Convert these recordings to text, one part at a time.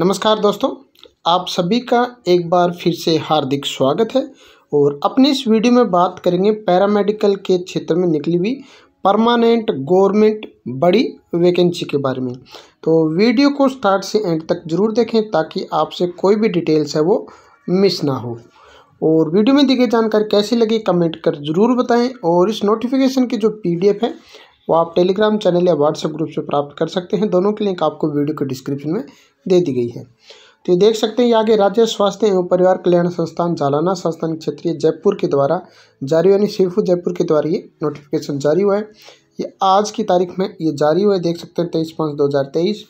नमस्कार दोस्तों आप सभी का एक बार फिर से हार्दिक स्वागत है और अपने इस वीडियो में बात करेंगे पैरामेडिकल के क्षेत्र में निकली हुई परमानेंट गवर्नमेंट बड़ी वैकेंसी के बारे में तो वीडियो को स्टार्ट से एंड तक जरूर देखें ताकि आपसे कोई भी डिटेल्स है वो मिस ना हो और वीडियो में दी गई जानकारी कैसी लगी कमेंट कर जरूर बताएं और इस नोटिफिकेशन की जो पीडीएफ है वो आप टेलीग्राम चैनल या व्हाट्सएप ग्रुप से प्राप्त कर सकते हैं दोनों के लिंक आपको वीडियो के डिस्क्रिप्शन में दे दी गई है तो ये देख सकते हैं आगे राज्य स्वास्थ्य एवं परिवार कल्याण संस्थान जालाना संस्थान क्षेत्रीय जयपुर के द्वारा जारी यानी शिवपुर जयपुर के द्वारा ये नोटिफिकेशन जारी हुआ है ये आज की तारीख में ये जारी हुआ है देख सकते हैं तेईस पाँच दो हज़ार तेईस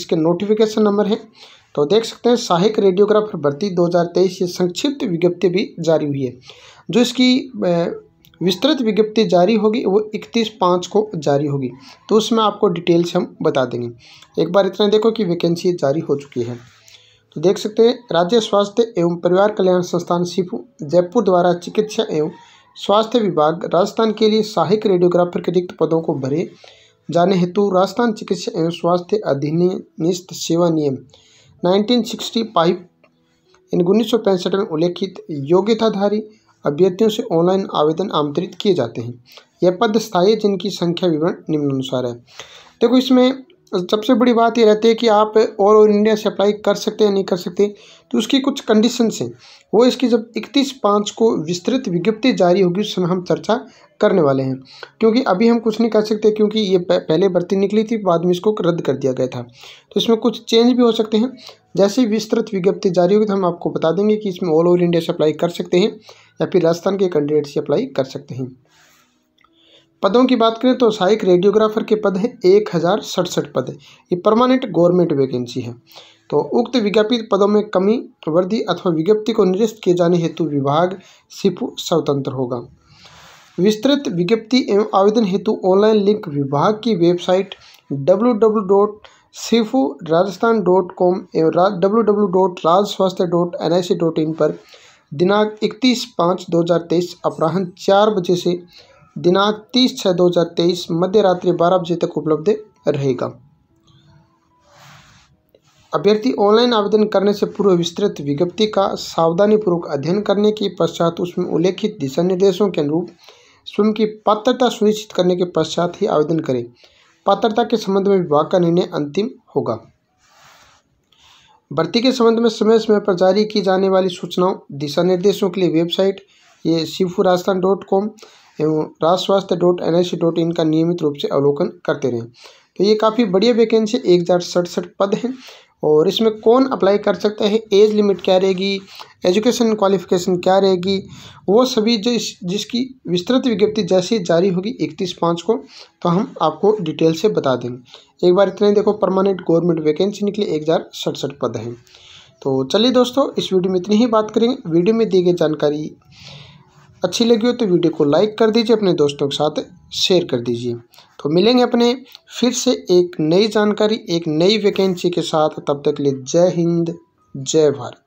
इसके नोटिफिकेशन नंबर है तो देख सकते हैं सहायक रेडियोग्राफर भर्ती 2023 ये संक्षिप्त विज्ञप्ति भी जारी हुई है जो इसकी विस्तृत विज्ञप्ति जारी होगी वो इकतीस पाँच को जारी होगी तो उसमें आपको डिटेल्स हम बता देंगे एक बार इतना देखो कि वैकेंसी जारी हो चुकी है तो देख सकते हैं राज्य स्वास्थ्य एवं परिवार कल्याण संस्थान सिपू जयपुर द्वारा चिकित्सा एवं स्वास्थ्य विभाग राजस्थान के लिए सहायक रेडियोग्राफर के रिक्त पदों को भरे जाने हेतु राजस्थान चिकित्सा एवं स्वास्थ्य अधिनियस्त सेवा नियम 1965 इन उन्नीस में उल्लेखित योग्यताधारी अभ्यर्थियों से ऑनलाइन आवेदन आमंत्रित किए जाते हैं यह पद स्थायी है जिनकी संख्या विवरण निम्नानुसार है देखो इसमें सबसे बड़ी बात ये रहती है कि आप और ऑल इंडिया से अप्लाई कर सकते हैं नहीं कर सकते तो उसकी कुछ कंडीशंस हैं वो इसकी जब इकतीस पाँच को विस्तृत विज्ञप्ति जारी होगी उस समय हम चर्चा करने वाले हैं क्योंकि अभी हम कुछ नहीं कर सकते क्योंकि ये पहले भर्ती निकली थी बाद में इसको रद्द कर दिया गया था तो इसमें कुछ चेंज भी हो सकते हैं जैसे विस्तृत विज्ञप्ति जारी होगी तो हम आपको बता देंगे कि इसमें ऑल ओवर इंडिया से अप्लाई कर सकते हैं या फिर राजस्थान के कैंडिडेट से अप्लाई कर सकते हैं पदों की बात करें तो सहायक रेडियोग्राफर के पद हैं एक हज़ार सड़सठ पद ये परमानेंट गवर्नमेंट वैकेंसी है तो उक्त विज्ञापित पदों में कमी वृद्धि अथवा विज्ञप्ति को निरस्त किए जाने हेतु विभाग सिपु स्वतंत्र होगा विस्तृत विज्ञप्ति एवं आवेदन हेतु ऑनलाइन लिंक विभाग की वेबसाइट डब्ल्यू डब्ल्यू डॉट सिफू राजस्थान डॉट कॉम एवं W W dot Raj Swasthya dot N I C dot in पर दिनांक इकतीस पाँच दो हज़ार तेईस अपराह्न चार बजे से दिनांक तीस छः दो हज़ार तेईस मध्य रात्रि बारह बजे तक उपलब्ध रहेगा अभ्यर्थी ऑनलाइन आवेदन करने से पूर्व विस्तृत विज्ञप्ति का सावधानीपूर्वक अध्ययन करने के पश्चात उसमें उल्लेखित दिशा निर्देशों के अनुरूप स्वयं की पात्रता सुनिश्चित करने के पश्चात ही आवेदन करें पात्रता के संबंध में विभाग का निर्णय अंतिम होगा भर्ती के संबंध में समय समय पर जारी की जाने वाली सूचनाओं दिशा निर्देशों के लिए वेबसाइट ये शिवू राजस्थान डॉट कॉम एवं Raj Swasthya dot N I C dot in का नियमित रूप से अवलोकन करते रहें तो ये काफ़ी बढ़िया वैकेंसी एक हज़ार सड़सठ पद हैं और इसमें कौन अप्लाई कर सकता है एज लिमिट क्या रहेगी एजुकेशन क्वालिफिकेशन क्या रहेगी वो सभी जो इस जिसकी विस्तृत विज्ञप्ति जैसे जारी होगी इकतीस पाँच को तो हम आपको डिटेल से बता देंगे एक बार इतने देखो परमानेंट गवर्नमेंट वैकेंसी निकली एक हज़ार सड़सठ पद हैं तो चलिए दोस्तों इस वीडियो में इतनी ही बात करेंगे वीडियो में दी गई जानकारी अच्छी लगी हो तो वीडियो को लाइक कर दीजिए अपने दोस्तों के साथ शेयर कर दीजिए तो मिलेंगे अपने फिर से एक नई जानकारी एक नई वैकेंसी के साथ तब तक के लिए जय हिंद जय भारत